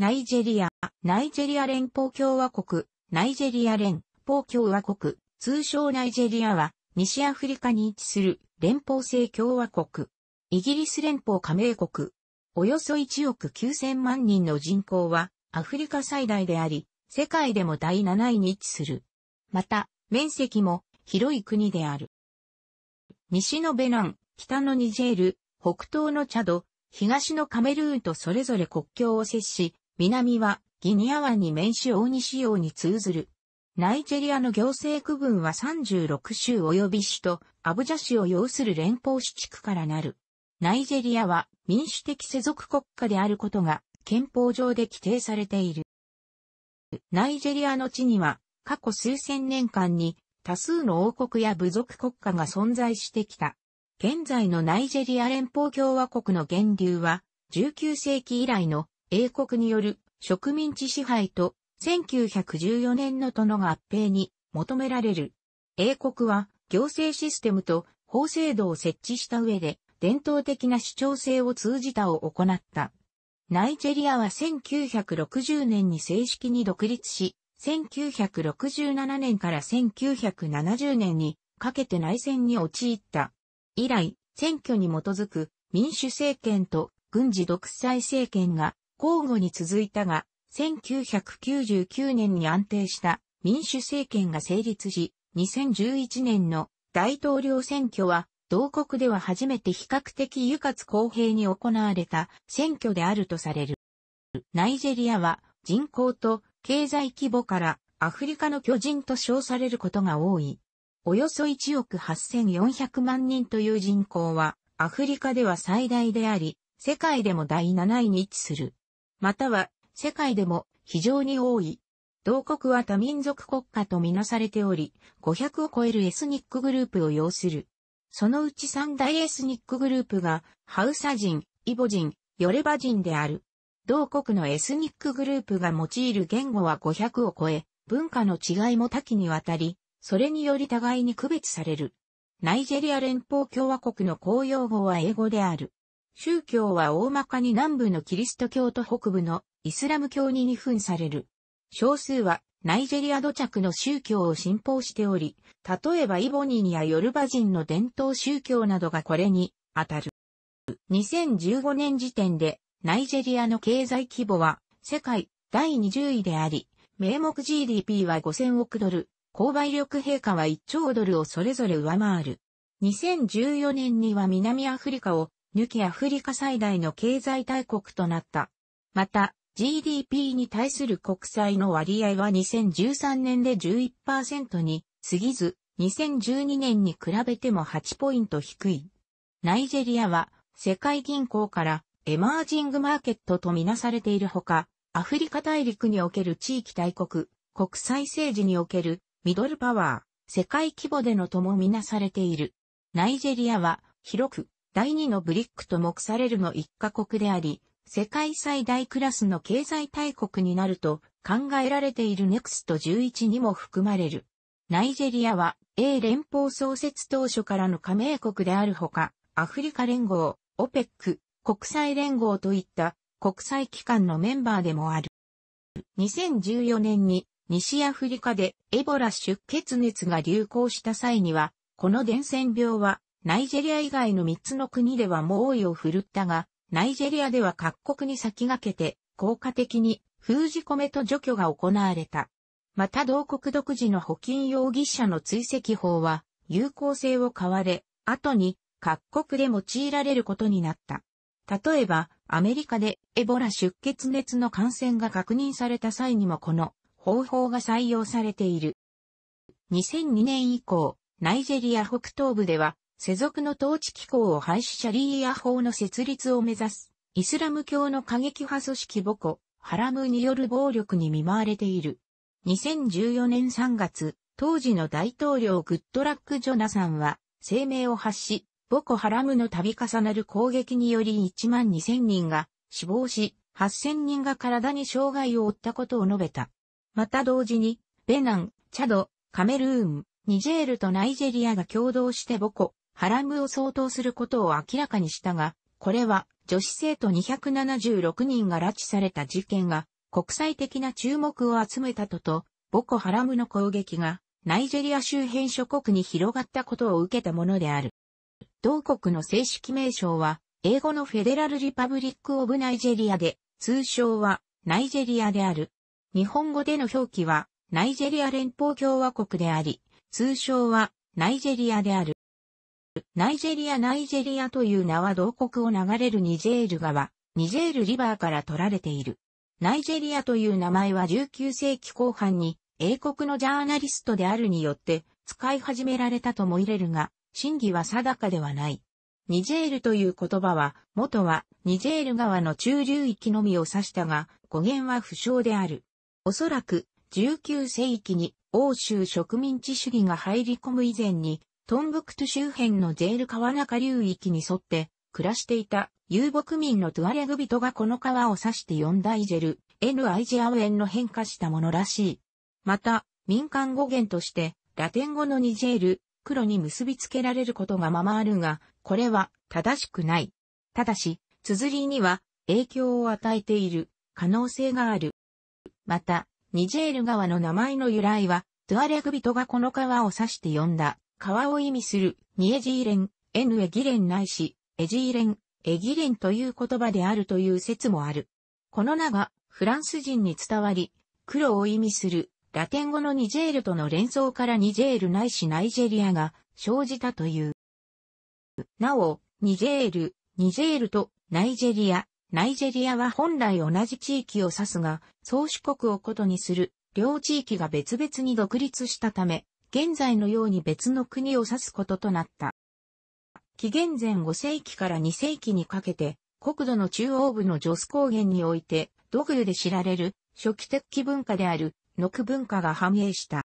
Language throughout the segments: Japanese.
ナイジェリア、ナイジェリア連邦共和国、ナイジェリア連邦共和国、通称ナイジェリアは、西アフリカに位置する連邦制共和国。イギリス連邦加盟国。およそ1億9000万人の人口は、アフリカ最大であり、世界でも第7位に位置する。また、面積も広い国である。西のベナン、北のニジェール、北東のチャド、東のカメルーンとそれぞれ国境を接し、南はギニア湾に面し大西洋に通ずる。ナイジェリアの行政区分は36州及び市とアブジャ市を要する連邦市地区からなる。ナイジェリアは民主的世俗国家であることが憲法上で規定されている。ナイジェリアの地には過去数千年間に多数の王国や部族国家が存在してきた。現在のナイジェリア連邦共和国の源流は19世紀以来の英国による植民地支配と1914年の殿の合併に求められる。英国は行政システムと法制度を設置した上で伝統的な主張性を通じたを行った。ナイジェリアは1960年に正式に独立し、1967年から1970年にかけて内戦に陥った。以来、選挙に基づく民主政権と軍事独裁政権が交互に続いたが、1999年に安定した民主政権が成立し、2011年の大統領選挙は、同国では初めて比較的愉活公平に行われた選挙であるとされる。ナイジェリアは人口と経済規模からアフリカの巨人と称されることが多い。およそ1億8400万人という人口はアフリカでは最大であり、世界でも第7位に位置する。または世界でも非常に多い。同国は多民族国家とみなされており、500を超えるエスニックグループを要する。そのうち三大エスニックグループが、ハウサ人、イボ人、ヨレバ人である。同国のエスニックグループが用いる言語は500を超え、文化の違いも多岐にわたり、それにより互いに区別される。ナイジェリア連邦共和国の公用語は英語である。宗教は大まかに南部のキリスト教と北部のイスラム教に二分される。少数はナイジェリア土着の宗教を信奉しており、例えばイボニンやヨルバ人の伝統宗教などがこれに当たる。2015年時点でナイジェリアの経済規模は世界第20位であり、名目 GDP は5000億ドル、購買力陛下は1兆ドルをそれぞれ上回る。2014年には南アフリカを抜きアフリカ最大の経済大国となった。また、GDP に対する国債の割合は2013年で11%に過ぎず、2012年に比べても8ポイント低い。ナイジェリアは世界銀行からエマージングマーケットとみなされているほか、アフリカ大陸における地域大国、国際政治におけるミドルパワー、世界規模でのともみなされている。ナイジェリアは広く第2のブリックと目されるの一カ国であり、世界最大クラスの経済大国になると考えられているネクスト11にも含まれる。ナイジェリアは、英連邦創設当初からの加盟国であるほか、アフリカ連合、オペック、国際連合といった国際機関のメンバーでもある。2014年に西アフリカでエボラ出血熱が流行した際には、この伝染病はナイジェリア以外の3つの国では猛威を振るったが、ナイジェリアでは各国に先駆けて、効果的に封じ込めと除去が行われた。また同国独自の保金容疑者の追跡法は、有効性を買われ、後に各国で用いられることになった。例えば、アメリカでエボラ出血熱の感染が確認された際にもこの方法が採用されている。2002年以降、ナイジェリア北東部では世俗の統治機構を廃止シャリーア法の設立を目指す、イスラム教の過激派組織ボコ、ハラムによる暴力に見舞われている。2014年3月、当時の大統領グッドラック・ジョナさんは声明を発し、ボコ・ハラムの度重なる攻撃により1万2000人が死亡し、8000人が体に障害を負ったことを述べた。また同時に、ベナン、チャド、カメルーン、ニジェールとナイジェリアが共同してボコ、ハラムを相当することを明らかにしたが、これは女子生徒276人が拉致された事件が国際的な注目を集めたとと、ボコハラムの攻撃がナイジェリア周辺諸国に広がったことを受けたものである。同国の正式名称は、英語のフェデラルリパブリック・オブ・ナイジェリアで、通称はナイジェリアである。日本語での表記は、ナイジェリア連邦共和国であり、通称はナイジェリアである。ナイジェリアナイジェリアという名は同国を流れるニジェール川、ニジェールリバーから取られている。ナイジェリアという名前は19世紀後半に英国のジャーナリストであるによって使い始められたともいれるが、真偽は定かではない。ニジェールという言葉は、元はニジェール川の中流域のみを指したが、語源は不詳である。おそらく19世紀に欧州植民地主義が入り込む以前にトンブクト周辺のジェール川中流域に沿って暮らしていた遊牧民のトゥアレグ人がこの川を指して呼んだイジェル、エル・アイジェアウェンの変化したものらしい。また、民間語源としてラテン語のニジェール、黒に結びつけられることがままあるが、これは正しくない。ただし、綴りには影響を与えている可能性がある。また、ニジェール川の名前の由来は、トゥアレグ人がこの川を指して呼んだ川を意味する、ニエジーレン、エヌエギレンないし、エジーレン、エギレンという言葉であるという説もある。この名が、フランス人に伝わり、黒を意味する、ラテン語のニジェールとの連想からニジェールないしナイジェリアが生じたという。なお、ニジェール、ニジェールとナイジェリア、ナイジェリアは本来同じ地域を指すが、宗主国をことにする両地域が別々に独立したため、現在のように別の国を指すこととなった。紀元前5世紀から2世紀にかけて、国土の中央部のジョス高原において、土偶で知られる初期的文化である、ノク文化が繁栄した。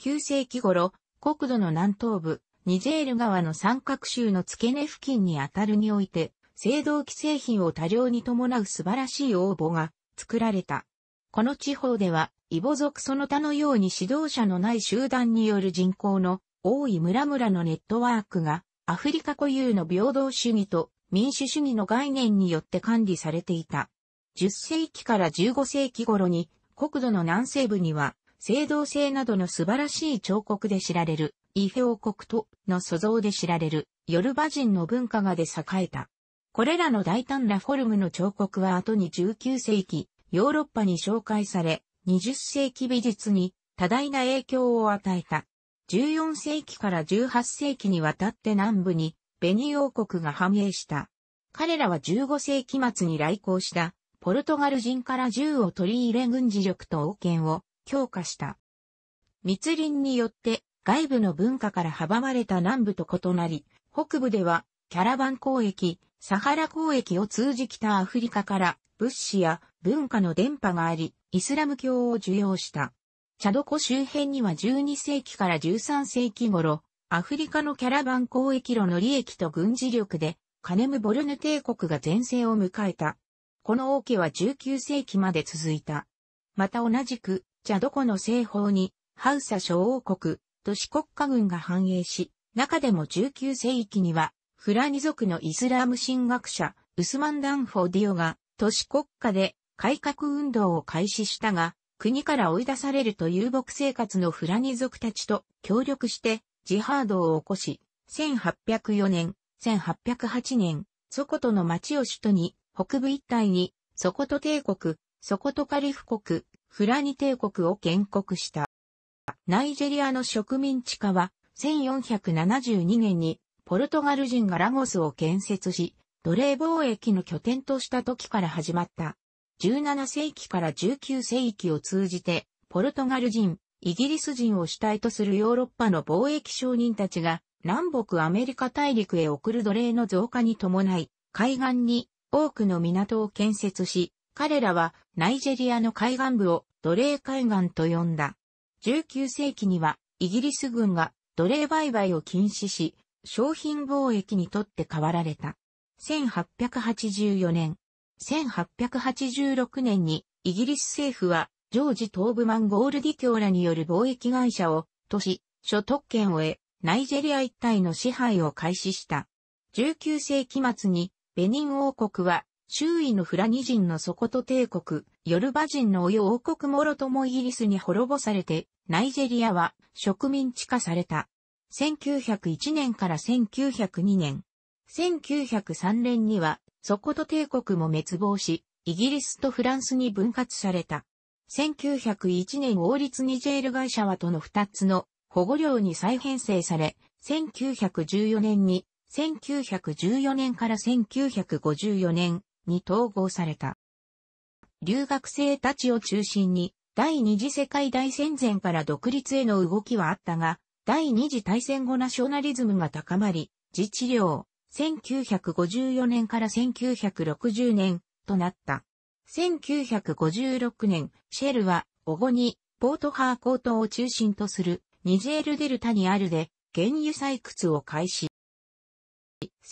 9世紀頃、国土の南東部、ニジェール川の三角州の付け根付近にあたるにおいて、青銅器製品を多量に伴う素晴らしい応募が作られた。この地方では、イボ族その他のように指導者のない集団による人口の多い村々のネットワークが、アフリカ固有の平等主義と民主主義の概念によって管理されていた。10世紀から15世紀頃に、国土の南西部には、青銅製などの素晴らしい彫刻で知られる、イフェ王国との塑像で知られる、ヨルバ人の文化がで栄えた。これらの大胆なフォルムの彫刻は後に19世紀、ヨーロッパに紹介され、20世紀美術に多大な影響を与えた。14世紀から18世紀にわたって南部にベニ王国が繁栄した。彼らは15世紀末に来航したポルトガル人から銃を取り入れ軍事力と王権を強化した。密林によって外部の文化から阻まれた南部と異なり、北部ではキャラバン交易、サハラ交易を通じ北アフリカから物資や文化の伝播があり、イスラム教を受容した。チャド湖周辺には12世紀から13世紀頃、アフリカのキャラバン交易路の利益と軍事力で、カネムボルヌ帝国が前世を迎えた。この王家は19世紀まで続いた。また同じく、チャド湖の西方に、ハウサ諸王国、都市国家軍が繁栄し、中でも19世紀には、フラニ族のイスラーム神学者、ウスマン・ダンフォーディオが、都市国家で改革運動を開始したが、国から追い出されると遊牧生活のフラニ族たちと協力してジハードを起こし、1804年、1808年、ソコトの町を首都に、北部一帯に、ソコト帝国、ソコトカリフ国、フラニ帝国を建国した。ナイジェリアの植民地化は、1472年に、ポルトガル人がラゴスを建設し、奴隷貿易の拠点とした時から始まった。17世紀から19世紀を通じて、ポルトガル人、イギリス人を主体とするヨーロッパの貿易商人たちが、南北アメリカ大陸へ送る奴隷の増加に伴い、海岸に多くの港を建設し、彼らはナイジェリアの海岸部を奴隷海岸と呼んだ。19世紀にはイギリス軍が奴隷売買を禁止し、商品貿易にとって変わられた。1884年、1886年にイギリス政府はジョージ・トーブマン・ゴールディ教らによる貿易会社を都市、所得権を得、ナイジェリア一帯の支配を開始した。19世紀末にベニン王国は周囲のフラニ人のソコト帝国、ヨルバ人のオヨ王国モロともイギリスに滅ぼされて、ナイジェリアは植民地化された。1901年から1902年。1903年にはソコト帝国も滅亡し、イギリスとフランスに分割された。1901年王立ニジェール会社はとの2つの保護領に再編成され、1914年に、1914年から1954年に統合された。留学生たちを中心に、第二次世界大戦前から独立への動きはあったが、第二次大戦後ナショナリズムが高まり、自治領、1954年から1960年となった。1956年、シェルは、オゴに、ポートハーコートを中心とする、ニジェールデルタにあるで、原油採掘を開始。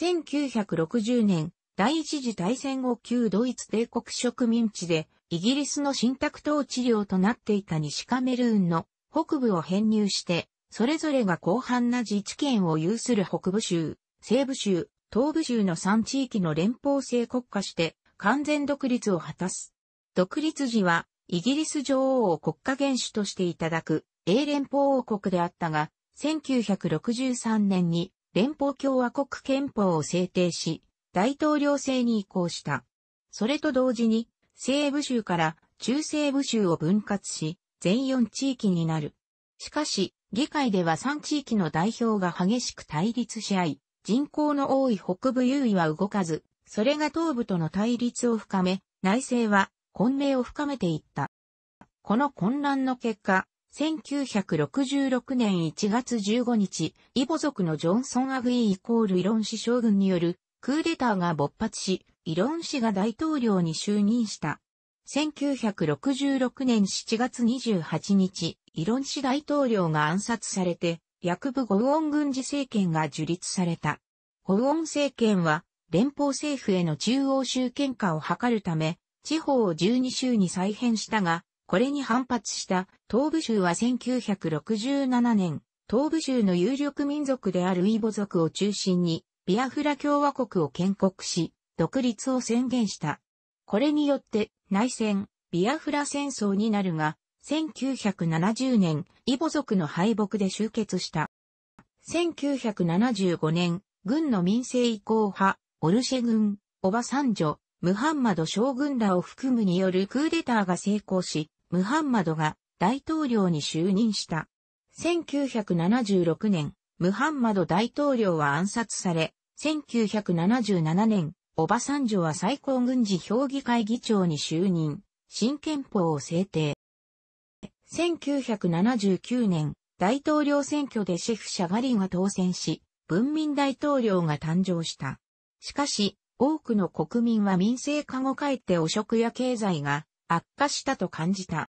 1960年、第一次大戦後旧ドイツ帝国植民地で、イギリスの新宅統治領となっていた西カメルーンの北部を編入して、それぞれが広範な自治権を有する北部州、西部州、東部州の3地域の連邦制国家して完全独立を果たす。独立時はイギリス女王を国家元首としていただく英連邦王国であったが、1963年に連邦共和国憲法を制定し、大統領制に移行した。それと同時に、西部州から中西部州を分割し、全4地域になる。しかし、議会では3地域の代表が激しく対立し合い、人口の多い北部優位は動かず、それが東部との対立を深め、内政は混迷を深めていった。この混乱の結果、1966年1月15日、イボ族のジョンソン・アグイイコールイロン氏将軍によるクーデターが勃発し、イロン氏が大統領に就任した。1966年7月28日、イロン氏大統領が暗殺されて、薬部ゴウオン軍事政権が樹立された。ゴウオン政権は連邦政府への中央集権化を図るため、地方を12州に再編したが、これに反発した東部州は1967年、東部州の有力民族であるイボ族を中心に、ビアフラ共和国を建国し、独立を宣言した。これによって内戦、ビアフラ戦争になるが、1970年、イボ族の敗北で終結した。1975年、軍の民政移行派、オルシェ軍、オバサンジョ、ムハンマド将軍らを含むによるクーデターが成功し、ムハンマドが大統領に就任した。1976年、ムハンマド大統領は暗殺され、1977年、オバサンジョは最高軍事評議会議長に就任、新憲法を制定。1979年、大統領選挙でシェフ・シャガリンが当選し、文民大統領が誕生した。しかし、多くの国民は民政化後帰って汚職や経済が悪化したと感じた。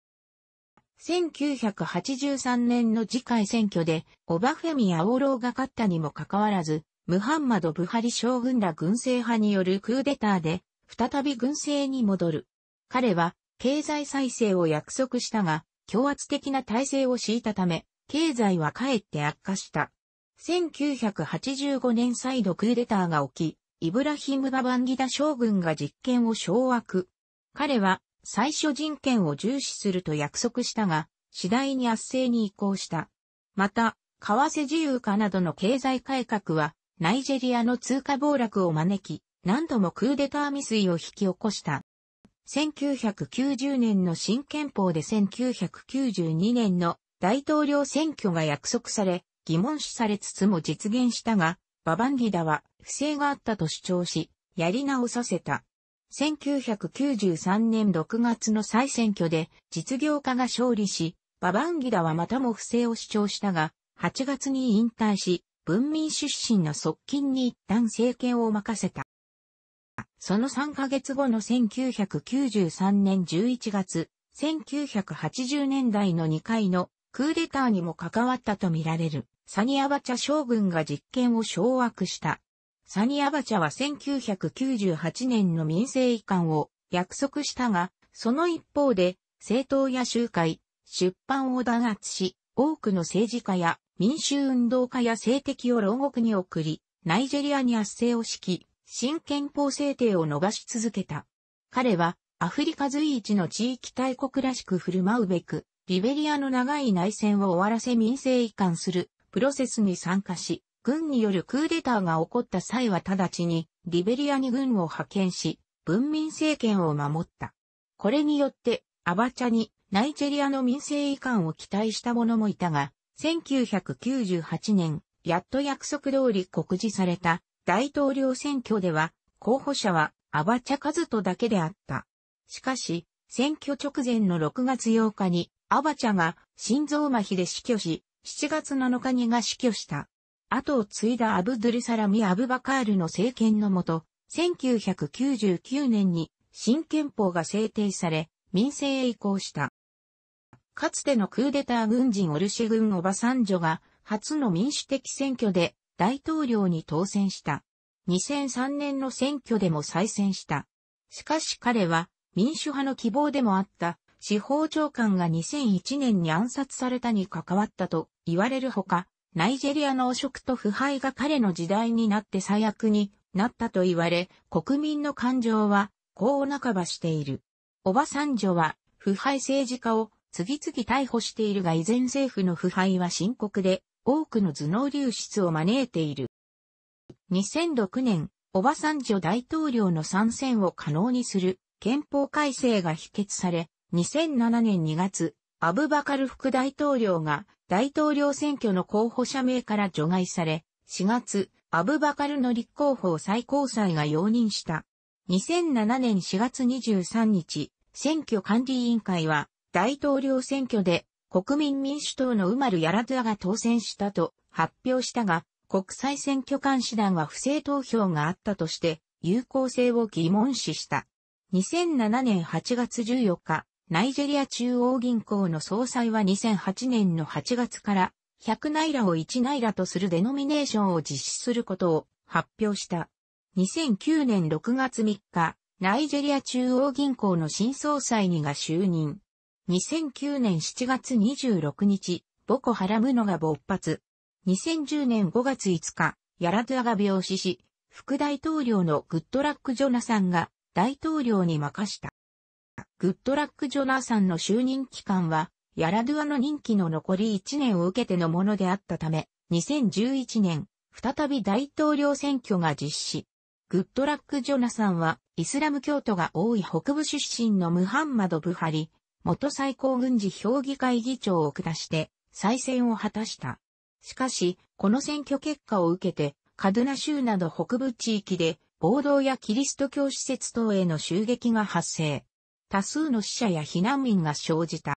1983年の次回選挙で、オバフェミやオーローが勝ったにもかかわらず、ムハンマド・ブハリ将軍ら軍政派によるクーデターで、再び軍政に戻る。彼は、経済再生を約束したが、強圧的な体制を敷いたため、経済はかえって悪化した。1985年再度クーデターが起き、イブラヒム・ババンギダ将軍が実権を掌握。彼は最初人権を重視すると約束したが、次第に圧政に移行した。また、為替自由化などの経済改革は、ナイジェリアの通貨暴落を招き、何度もクーデター未遂を引き起こした。1990年の新憲法で1992年の大統領選挙が約束され、疑問視されつつも実現したが、ババンギダは不正があったと主張し、やり直させた。1993年6月の再選挙で実業家が勝利し、ババンギダはまたも不正を主張したが、8月に引退し、文民出身の側近に一旦政権を任せた。その3ヶ月後の1993年11月、1980年代の2回のクーデターにも関わったとみられるサニアバチャ将軍が実権を掌握した。サニアバチャは1998年の民政移管を約束したが、その一方で政党や集会、出版を弾圧し、多くの政治家や民衆運動家や政敵を牢獄に送り、ナイジェリアに圧政を敷き、新憲法制定を逃し続けた。彼は、アフリカ随一の地域大国らしく振る舞うべく、リベリアの長い内戦を終わらせ民政移管するプロセスに参加し、軍によるクーデターが起こった際は直ちにリベリアに軍を派遣し、文民政権を守った。これによって、アバチャにナイジェリアの民政移管を期待した者もいたが、1998年、やっと約束通り告示された大統領選挙では、候補者はアバチャカズトだけであった。しかし、選挙直前の6月8日に、アバチャが心臓麻痺で死去し、7月7日にが死去した。後を継いだアブドゥルサラミ・アブバカールの政権のもと、1999年に新憲法が制定され、民政へ移行した。かつてのクーデター軍人オルシェ軍オバサンジョが初の民主的選挙で大統領に当選した。2003年の選挙でも再選した。しかし彼は民主派の希望でもあった司法長官が2001年に暗殺されたに関わったと言われるほか、ナイジェリアの汚職と腐敗が彼の時代になって最悪になったと言われ、国民の感情はこう半ばしている。おばサンは腐敗政治家を次々逮捕しているが依然政府の腐敗は深刻で、多くの頭脳流出を招いている。2006年、オバサンジョ大統領の参戦を可能にする憲法改正が否決され、2007年2月、アブバカル副大統領が大統領選挙の候補者名から除外され、4月、アブバカルの立候補を最高裁が容認した。2007年4月23日、選挙管理委員会は大統領選挙で国民民主党のウマル・ヤラトゥアが当選したと発表したが、国際選挙監視団は不正投票があったとして、有効性を疑問視した。2007年8月14日、ナイジェリア中央銀行の総裁は2008年の8月から100ナイラを1ナイラとするデノミネーションを実施することを発表した。2009年6月3日、ナイジェリア中央銀行の新総裁にが就任。2009年7月26日、ボコハラムノが勃発。2010年5月5日、ヤラドゥアが病死し、副大統領のグッドラック・ジョナサンが大統領に任した。グッドラック・ジョナサンの就任期間は、ヤラドゥアの任期の残り1年を受けてのものであったため、2011年、再び大統領選挙が実施。グッドラック・ジョナサンは、イスラム教徒が多い北部出身のムハンマド・ブハリ、元最高軍事評議会議長を下して再選を果たした。しかし、この選挙結果を受けて、カドゥナ州など北部地域で暴動やキリスト教施設等への襲撃が発生。多数の死者や避難民が生じた。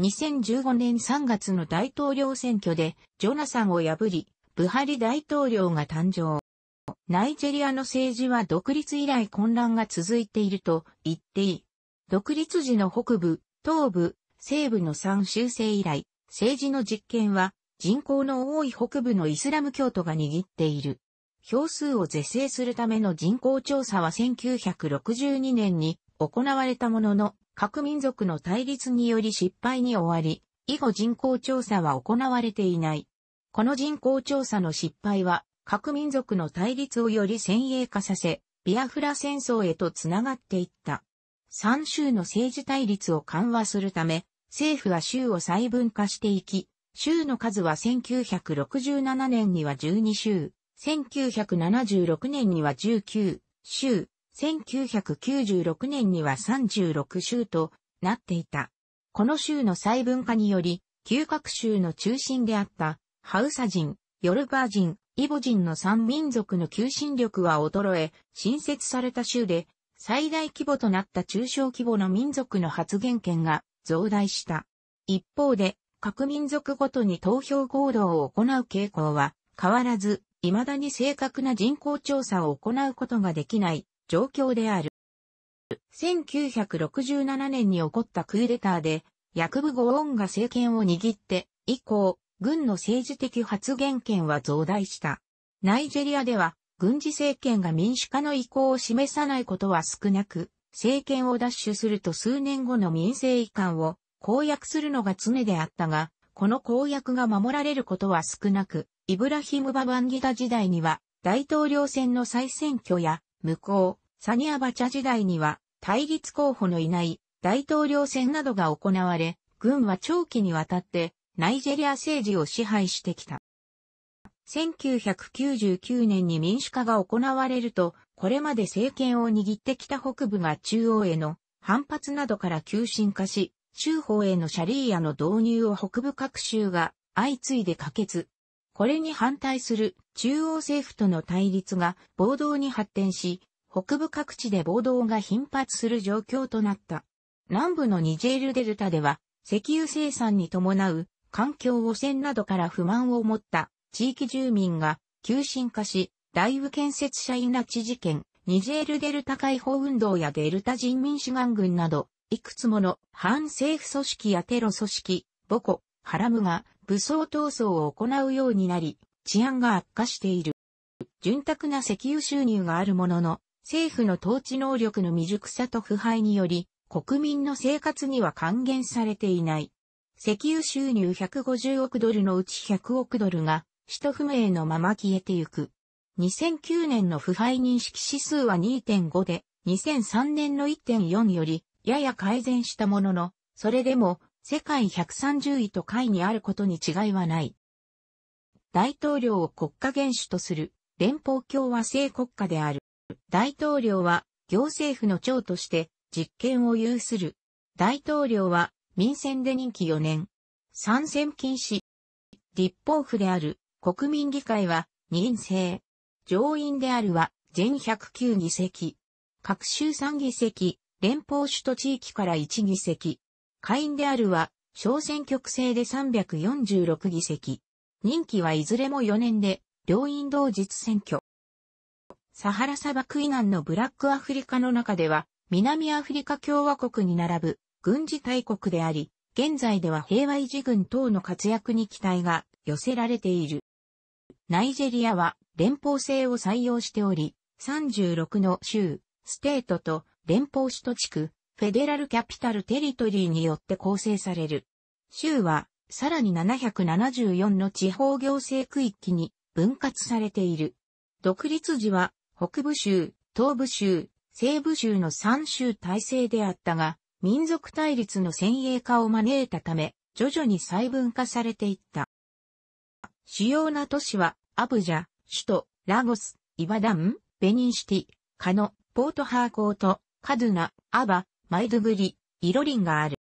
2015年3月の大統領選挙でジョナサンを破り、ブハリ大統領が誕生。ナイジェリアの政治は独立以来混乱が続いていると言っていい。独立時の北部、東部、西部の三州制以来、政治の実権は人口の多い北部のイスラム教徒が握っている。票数を是正するための人口調査は1962年に行われたものの、各民族の対立により失敗に終わり、以後人口調査は行われていない。この人口調査の失敗は、各民族の対立をより先鋭化させ、ビアフラ戦争へとつながっていった。三州の政治対立を緩和するため、政府は州を細分化していき、州の数は1967年には12州、1976年には19州、1996年には36州となっていた。この州の細分化により、旧各州の中心であったハウサ人、ヨルバー人、イボ人の三民族の求心力は衰え、新設された州で最大規模となった中小規模の民族の発言権が増大した。一方で、各民族ごとに投票行動を行う傾向は変わらず、未だに正確な人口調査を行うことができない状況である。1967年に起こったクーデターで、ヤクブ・ゴーンが政権を握って以降、軍の政治的発言権は増大した。ナイジェリアでは軍事政権が民主化の意向を示さないことは少なく、政権を奪取すると数年後の民政移管を公約するのが常であったが、この公約が守られることは少なく、イブラヒム・ババンギダ時代には大統領選の再選挙や、無効、サニアバチャ時代には対立候補のいない大統領選などが行われ、軍は長期にわたってナイジェリア政治を支配してきた。1999年に民主化が行われると、これまで政権を握ってきた北部が中央への反発などから急進化し、州法へのシャリーアの導入を北部各州が相次いで可決。これに反対する中央政府との対立が暴動に発展し、北部各地で暴動が頻発する状況となった。南部のニジェールデルタでは、石油生産に伴う環境汚染などから不満を持った地域住民が急進化し、大部建設者イナ知事件、ニジェールデルタ解放運動やデルタ人民志願軍など、いくつもの反政府組織やテロ組織、ボコ、ハラムが武装闘争を行うようになり、治安が悪化している。潤沢な石油収入があるものの、政府の統治能力の未熟さと腐敗により、国民の生活には還元されていない。石油収入150億ドルのうち100億ドルが人不明のまま消えてゆく。2009年の腐敗認識指数は2.5で、2003年の1.4より、やや改善したものの、それでも、世界130位と下位にあることに違いはない。大統領を国家元首とする、連邦共和制国家である。大統領は、行政府の長として、実権を有する。大統領は、民選で任期4年。参戦禁止。立法府である国民議会は2院制。上院であるは全109議席。各州3議席、連邦首都地域から1議席。下院であるは小選挙区制で346議席。任期はいずれも4年で、両院同日選挙。サハラ砂漠以南のブラックアフリカの中では、南アフリカ共和国に並ぶ軍事大国であり、現在では平和維持軍等の活躍に期待が寄せられている。ナイジェリアは連邦制を採用しており、36の州、ステートと連邦首都地区、フェデラルキャピタルテリトリーによって構成される。州は、さらに774の地方行政区域に分割されている。独立時は、北部州、東部州、西部州の3州体制であったが、民族対立の先鋭化を招いたため、徐々に細分化されていった。主要な都市は、アブジャ、首都、ラゴス、イバダン、ベニンシティ、カノ、ポートハーコート、カドゥナ、アバ、マイドグリ、イロリンがある。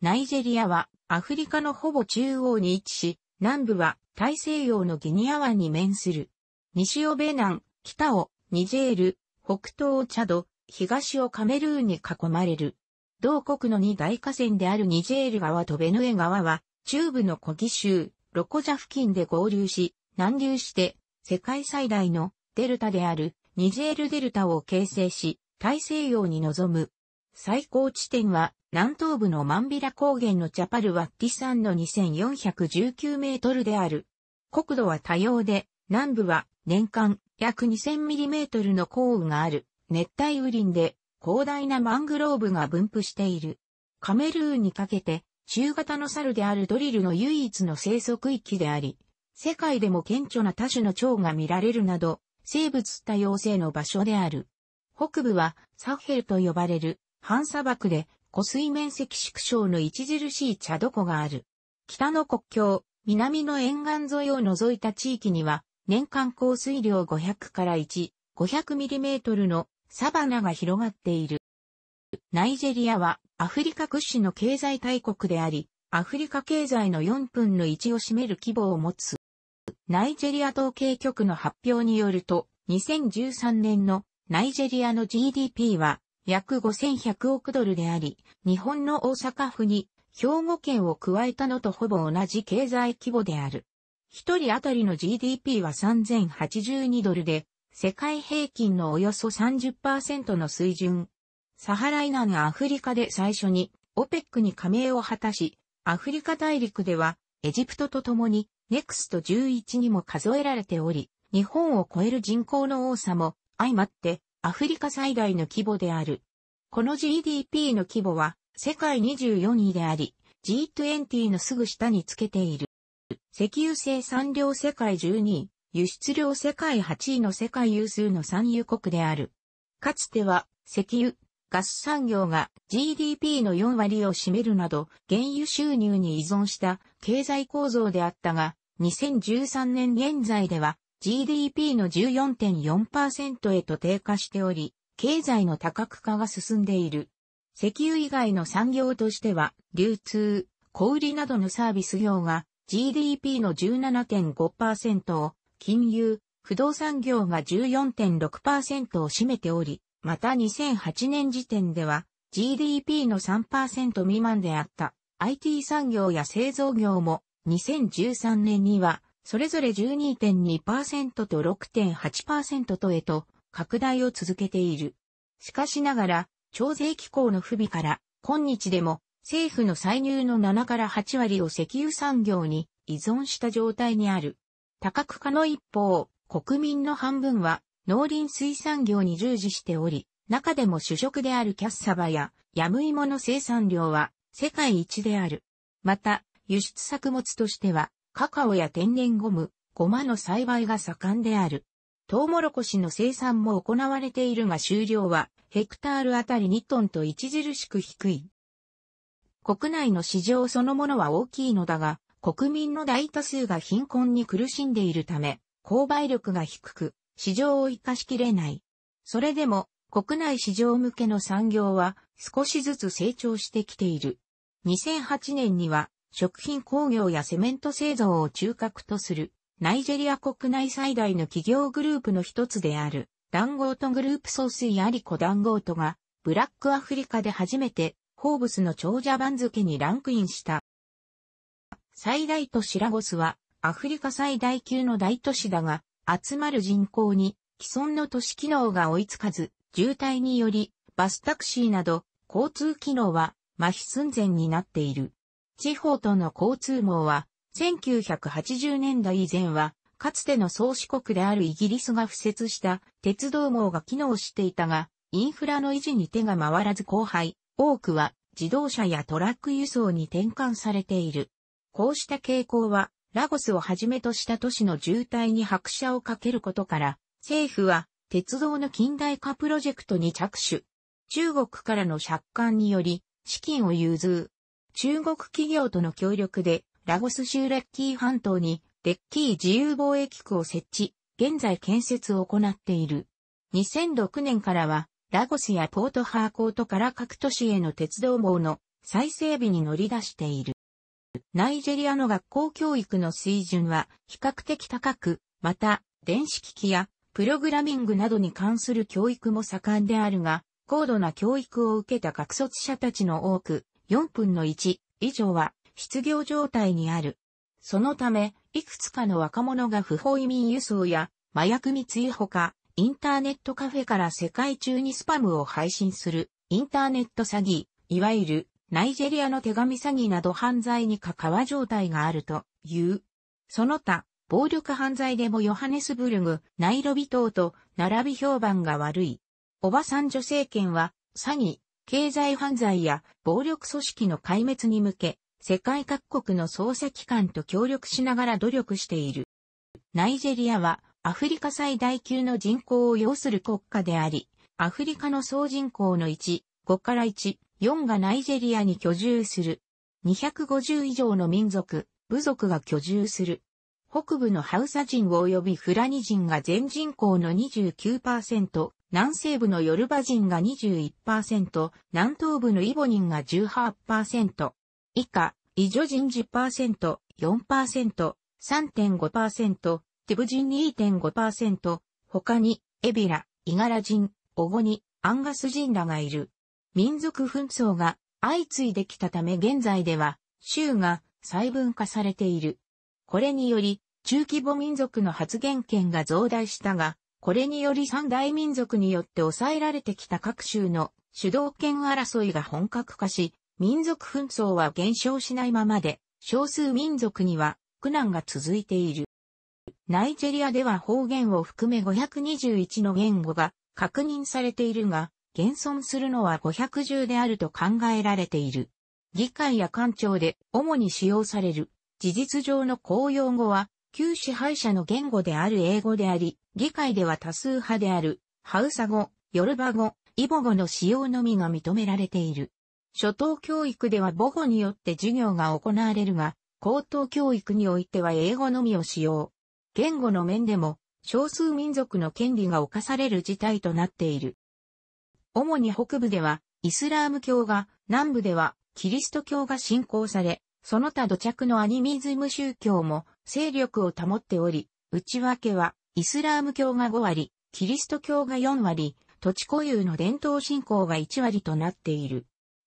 ナイジェリアはアフリカのほぼ中央に位置し、南部は大西洋のギニア湾に面する。西をベナン、北をニジェール、北東をチャド、東をカメルーンに囲まれる。同国の二大河川であるニジェール川とベヌエ川は、中部の小ギ州、ロコジャ付近で合流し、南流して、世界最大のデルタであるニジェールデルタを形成し、大西洋に臨む。最高地点は南東部のマンビラ高原のチャパルワッティ山の2419メートルである。国土は多様で、南部は年間約2 0 0 0トルの降雨がある熱帯雨林で広大なマングローブが分布している。カメルーンにかけて中型の猿であるドリルの唯一の生息域であり、世界でも顕著な多種の蝶が見られるなど、生物多様性の場所である。北部はサヘルと呼ばれる半砂漠で湖水面積縮小の著しい茶床がある。北の国境、南の沿岸沿いを除いた地域には年間降水量500から1、5 0 0トルのサバナが広がっている。ナイジェリアはアフリカ屈指の経済大国であり、アフリカ経済の4分の1を占める規模を持つ。ナイジェリア統計局の発表によると、2013年のナイジェリアの GDP は約5100億ドルであり、日本の大阪府に兵庫県を加えたのとほぼ同じ経済規模である。一人当たりの GDP は3082ドルで、世界平均のおよそ30%の水準サハライナ南アフリカで最初にオペックに加盟を果たし、アフリカ大陸ではエジプトと共にネクスト1 1にも数えられており、日本を超える人口の多さも相まってアフリカ最大の規模である。この GDP の規模は世界24位であり、G20 のすぐ下につけている。石油生産量世界12位、輸出量世界8位の世界有数の産油国である。かつては石油、ガス産業が GDP の4割を占めるなど、原油収入に依存した経済構造であったが、2013年現在では GDP の14.4%へと低下しており、経済の多角化が進んでいる。石油以外の産業としては、流通、小売などのサービス業が GDP の17.5%を、金融、不動産業が14.6%を占めており、また2008年時点では GDP の3%未満であった IT 産業や製造業も2013年にはそれぞれ12.2%と6.8%とへと拡大を続けている。しかしながら、徴税機構の不備から今日でも政府の歳入の7から8割を石油産業に依存した状態にある。多角化の一方、国民の半分は農林水産業に従事しており、中でも主食であるキャッサバやヤムイモの生産量は世界一である。また、輸出作物としては、カカオや天然ゴム、ゴマの栽培が盛んである。トウモロコシの生産も行われているが収量は、ヘクタールあたり2トンと著しく低い。国内の市場そのものは大きいのだが、国民の大多数が貧困に苦しんでいるため、購買力が低く、市場を活かしきれない。それでも、国内市場向けの産業は少しずつ成長してきている。2008年には食品工業やセメント製造を中核とするナイジェリア国内最大の企業グループの一つであるダンゴートグループ総水アリコダンゴートがブラックアフリカで初めてホーブスの長者番付にランクインした。最大都市ラゴスはアフリカ最大級の大都市だが集まる人口に既存の都市機能が追いつかず、渋滞によりバスタクシーなど交通機能は麻痺寸前になっている。地方との交通網は1980年代以前はかつての創始国であるイギリスが付設した鉄道網が機能していたが、インフラの維持に手が回らず荒廃、多くは自動車やトラック輸送に転換されている。こうした傾向はラゴスをはじめとした都市の渋滞に拍車をかけることから、政府は鉄道の近代化プロジェクトに着手。中国からの借款により、資金を融通。中国企業との協力で、ラゴス州レッキー半島に、レッキー自由貿易区を設置、現在建設を行っている。2006年からは、ラゴスやポートハーコートから各都市への鉄道網の再整備に乗り出している。ナイジェリアの学校教育の水準は比較的高く、また、電子機器やプログラミングなどに関する教育も盛んであるが、高度な教育を受けた学卒者たちの多く、4分の1以上は失業状態にある。そのため、いくつかの若者が不法移民輸送や麻薬密輸ほか、インターネットカフェから世界中にスパムを配信するインターネット詐欺、いわゆるナイジェリアの手紙詐欺など犯罪に関わ状態があるという。その他、暴力犯罪でもヨハネスブルグ、ナイロビ等と並び評判が悪い。おばさん女性権は、詐欺、経済犯罪や暴力組織の壊滅に向け、世界各国の捜査機関と協力しながら努力している。ナイジェリアはアフリカ最大級の人口を要する国家であり、アフリカの総人口の1、5から1、4がナイジェリアに居住する。250以上の民族、部族が居住する。北部のハウサ人及びフラニ人が全人口の29%、南西部のヨルバ人が21%、南東部のイボ人が18%、以下、イジョ人10%、4%、3.5%、ティブ人2.5%、他に、エビラ、イガラ人、オゴニ、アンガス人らがいる。民族紛争が相次いできたため現在では州が細分化されている。これにより中規模民族の発言権が増大したが、これにより三大民族によって抑えられてきた各州の主導権争いが本格化し、民族紛争は減少しないままで、少数民族には苦難が続いている。ナイジェリアでは方言を含め521の言語が確認されているが、現存するのは510であると考えられている。議会や官庁で主に使用される事実上の公用語は、旧支配者の言語である英語であり、議会では多数派であるハウサ語、ヨルバ語、イボ語の使用のみが認められている。初等教育では母語によって授業が行われるが、高等教育においては英語のみを使用。言語の面でも、少数民族の権利が侵される事態となっている。主に北部ではイスラーム教が、南部ではキリスト教が信仰され、その他土着のアニミズム宗教も勢力を保っており、内訳はイスラーム教が5割、キリスト教が4割、土地固有の伝統信仰が1割となっている。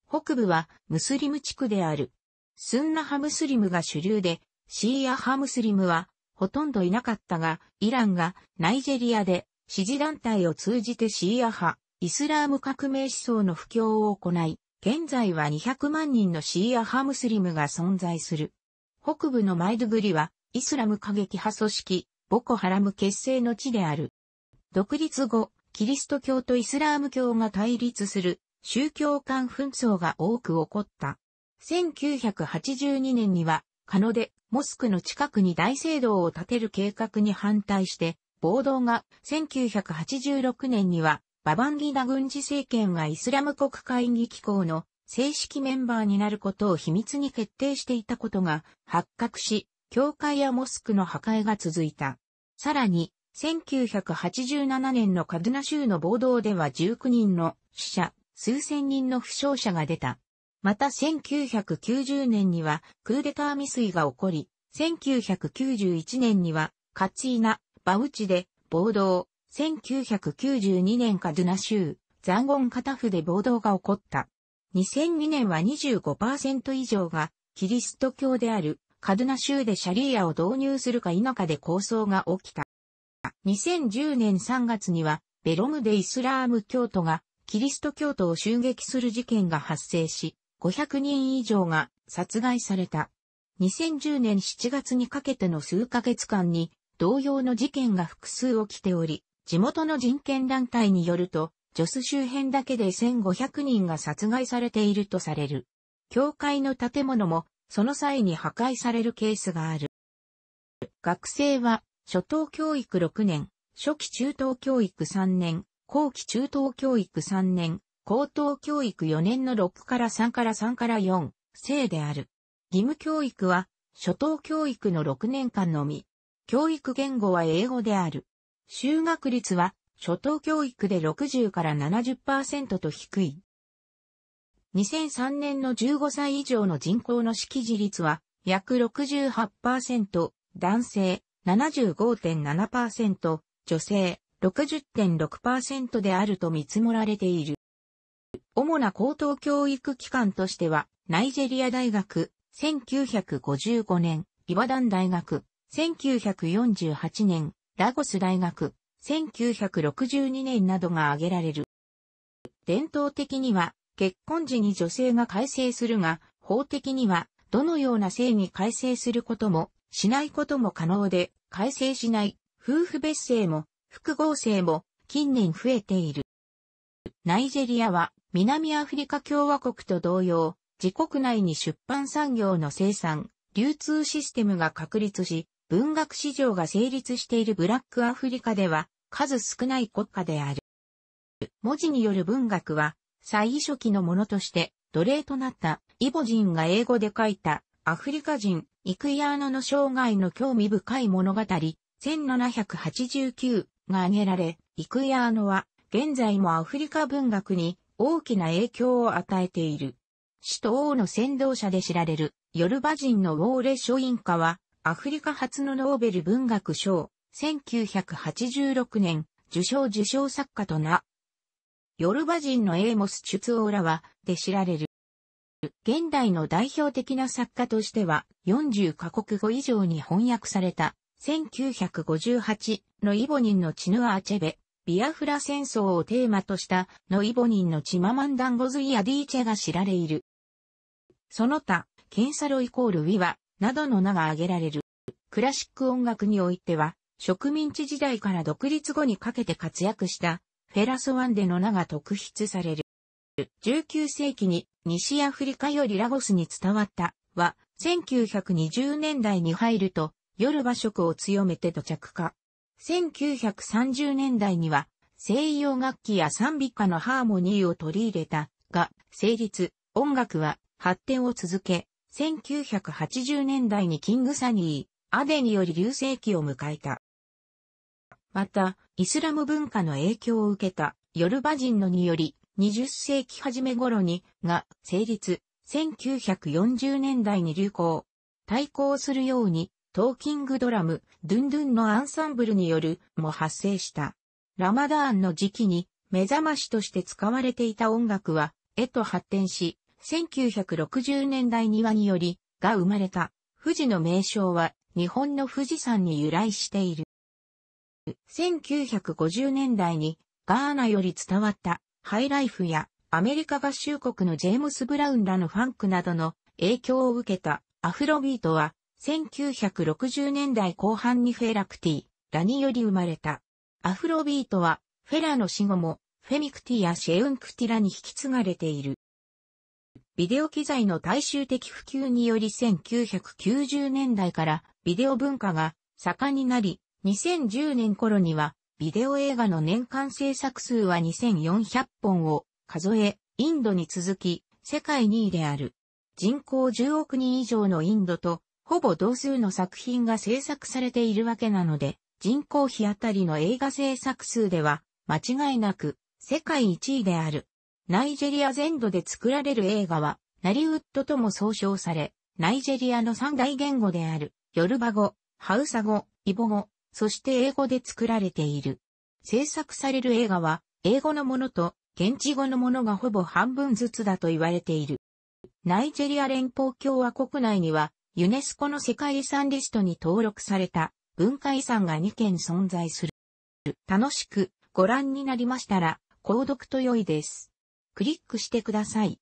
北部はムスリム地区である。スンナ派ムスリムが主流で、シーア派ムスリムはほとんどいなかったが、イランがナイジェリアで支持団体を通じてシーア派、イスラーム革命思想の布教を行い、現在は200万人のシーア派ムスリムが存在する。北部のマイドグリは、イスラム過激派組織、ボコハラム結成の地である。独立後、キリスト教とイスラーム教が対立する宗教間紛争が多く起こった。1982年には、カノデ、モスクの近くに大聖堂を建てる計画に反対して、暴動が1986年にはババンギダ軍事政権がイスラム国会議機構の正式メンバーになることを秘密に決定していたことが発覚し、教会やモスクの破壊が続いた。さらに、1987年のカドゥナ州の暴動では19人の死者、数千人の負傷者が出た。また1990年にはクーデター未遂が起こり、1991年にはカツイナ、バウチで暴動、1992年カドゥナ州、ザンゴンカタフで暴動が起こった。2002年は25%以上がキリスト教であるカドゥナ州でシャリーアを導入するか否かで抗争が起きた。2010年3月にはベロムでイスラーム教徒がキリスト教徒を襲撃する事件が発生し、500人以上が殺害された。2010年7月にかけての数ヶ月間に同様の事件が複数起きており、地元の人権団体によると、ジョス周辺だけで1500人が殺害されているとされる。教会の建物も、その際に破壊されるケースがある。学生は、初等教育6年、初期中等教育3年、後期中等教育3年、高等教育4年の6から3から3から4、生である。義務教育は、初等教育の6年間のみ。教育言語は英語である。就学率は、初等教育で60から70%と低い。2003年の15歳以上の人口の識字率は約68%、男性75.7%、女性60.6%であると見積もられている。主な高等教育機関としては、ナイジェリア大学、1955年、岩団大学、1948年、ラゴス大学、1962年などが挙げられる。伝統的には、結婚時に女性が改正するが、法的には、どのような性に改正することも、しないことも可能で、改正しない、夫婦別姓も、複合性も、近年増えている。ナイジェリアは、南アフリカ共和国と同様、自国内に出版産業の生産、流通システムが確立し、文学市場が成立しているブラックアフリカでは数少ない国家である。文字による文学は、最初期のものとして奴隷となったイボ人が英語で書いたアフリカ人イクイアーノの生涯の興味深い物語1789が挙げられ、イクイアーノは現在もアフリカ文学に大きな影響を与えている。首都王の先導者で知られるヨルバ人のウォーレ・ショインカはアフリカ初のノーベル文学賞、1986年、受賞受賞作家とな。ヨルバ人のエーモス・チュツオーラは、で知られる。現代の代表的な作家としては、40カ国語以上に翻訳された、1958のイボニンのチヌアーチェベ、ビアフラ戦争をテーマとしたのイボニンのチママンダンゴズイアディーチェが知られいる。その他、ケンサロイコールウィワなどの名が挙げられる。クラシック音楽においては、植民地時代から独立後にかけて活躍したフェラソワンデの名が特筆される。19世紀に西アフリカよりラゴスに伝わったは、1920年代に入ると、夜和色を強めて土着化。1930年代には、西洋楽器や賛美歌のハーモニーを取り入れた、が、成立、音楽は発展を続け、1980年代にキングサニー、アデにより流星期を迎えた。また、イスラム文化の影響を受けたヨルバ人のにより、20世紀初め頃に、が、成立、1940年代に流行。対抗するように、トーキングドラム、ドゥンドゥンのアンサンブルによる、も発生した。ラマダーンの時期に、目覚ましとして使われていた音楽は、絵と発展し、1960年代にはにより、が生まれた。富士の名称は、日本の富士山に由来している。1950年代にガーナより伝わったハイライフやアメリカ合衆国のジェームス・ブラウンらのファンクなどの影響を受けたアフロビートは1960年代後半にフェラクティ、ラにより生まれた。アフロビートはフェラの死後もフェミクティやシェウンクティラに引き継がれている。ビデオ機材の大衆的普及により1990年代からビデオ文化が盛んになり、2010年頃にはビデオ映画の年間制作数は2400本を数え、インドに続き世界2位である。人口10億人以上のインドとほぼ同数の作品が制作されているわけなので、人口比あたりの映画制作数では間違いなく世界1位である。ナイジェリア全土で作られる映画は、ナリウッドとも総称され、ナイジェリアの三大言語である、ヨルバ語、ハウサ語、イボ語、そして英語で作られている。制作される映画は、英語のものと、現地語のものがほぼ半分ずつだと言われている。ナイジェリア連邦共和国内には、ユネスコの世界遺産リストに登録された文化遺産が2件存在する。楽しくご覧になりましたら、購読と良いです。クリックしてください。